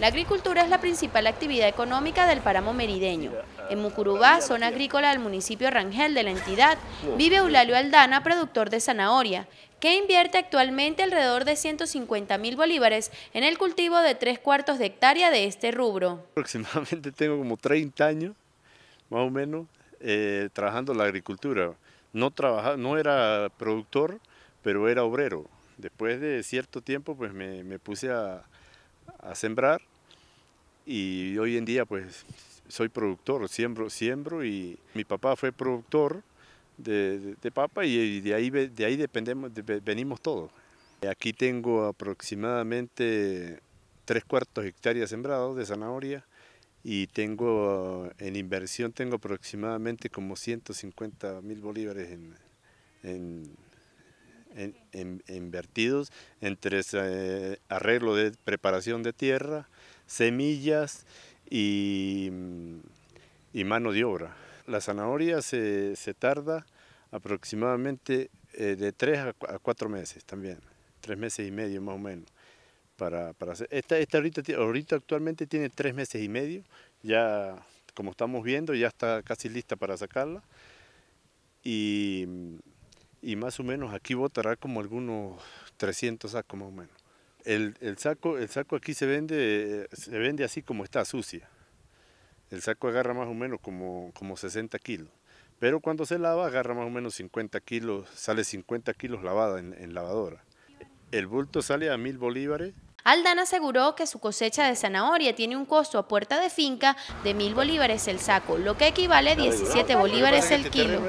La agricultura es la principal actividad económica del páramo merideño. En Mucurubá, zona agrícola del municipio Rangel de la entidad, vive Eulalio Aldana, productor de zanahoria, que invierte actualmente alrededor de 150 mil bolívares en el cultivo de tres cuartos de hectárea de este rubro. Aproximadamente tengo como 30 años, más o menos, trabajando eh, trabajando la agricultura. No, trabajaba, no era productor, pero era obrero. Después de cierto tiempo, pues me puse a a sembrar y hoy en día pues soy productor, siembro, siembro y mi papá fue productor de, papa y de ahí, de ahí dependemos, de, venimos todos. Aquí tengo aproximadamente tres cuartos hectáreas sembrados de zanahoria y tengo en inversión tengo aproximadamente como 150 mil bolívares en en, invertidos entre eh, arreglo de preparación de tierra, semillas mm, y, mano de obra. La zanahoria se, se tarda aproximadamente eh, de 3 a cuatro meses también, tres meses y medio más o menos. Para, para hacer. Esta, esta ahorita, ahorita actualmente tiene tres meses y medio, ya como estamos viendo ya está casi lista para sacarla. Y mm, y más o menos aquí botará como algunos 300 sacos más o menos. El, saco, el saco aquí se vende, se vende así como está, sucia. El saco agarra más o menos como, como 60 kilos. Pero cuando se lava agarra más o menos 50 kilos, sale 50 kilos lavada en, lavadora. El bulto sale a mil bolívares Aldana aseguró que su cosecha de zanahoria tiene un costo a puerta de finca de mil bolívares el saco, lo que equivale a 17 bolívares el este kilo.